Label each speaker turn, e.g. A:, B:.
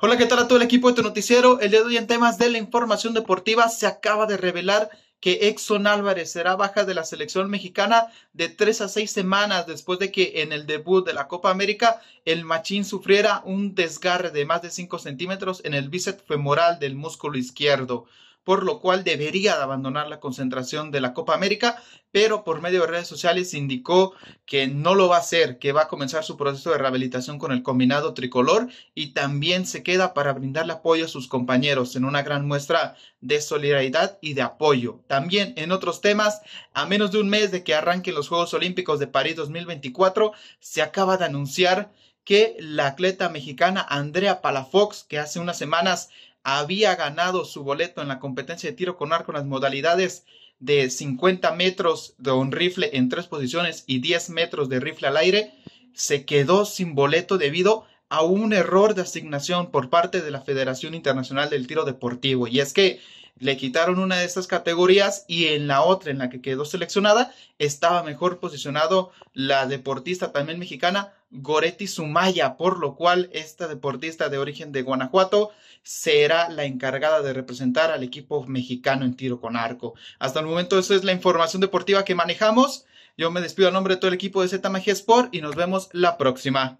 A: Hola, ¿qué tal a todo el equipo de tu noticiero? El día de hoy en temas de la información deportiva se acaba de revelar que Exxon Álvarez será baja de la selección mexicana de 3 a 6 semanas después de que en el debut de la Copa América el machín sufriera un desgarre de más de 5 centímetros en el bíceps femoral del músculo izquierdo por lo cual debería de abandonar la concentración de la Copa América, pero por medio de redes sociales indicó que no lo va a hacer, que va a comenzar su proceso de rehabilitación con el combinado tricolor y también se queda para brindarle apoyo a sus compañeros en una gran muestra de solidaridad y de apoyo. También en otros temas, a menos de un mes de que arranquen los Juegos Olímpicos de París 2024, se acaba de anunciar que la atleta mexicana Andrea Palafox, que hace unas semanas había ganado su boleto en la competencia de tiro con arco en las modalidades de 50 metros de un rifle en tres posiciones y 10 metros de rifle al aire, se quedó sin boleto debido a un error de asignación por parte de la Federación Internacional del Tiro Deportivo. Y es que le quitaron una de estas categorías y en la otra en la que quedó seleccionada estaba mejor posicionado la deportista también mexicana Goretti Sumaya, por lo cual esta deportista de origen de Guanajuato será la encargada de representar al equipo mexicano en tiro con arco. Hasta el momento esa es la información deportiva que manejamos. Yo me despido a nombre de todo el equipo de Z Magia Sport y nos vemos la próxima.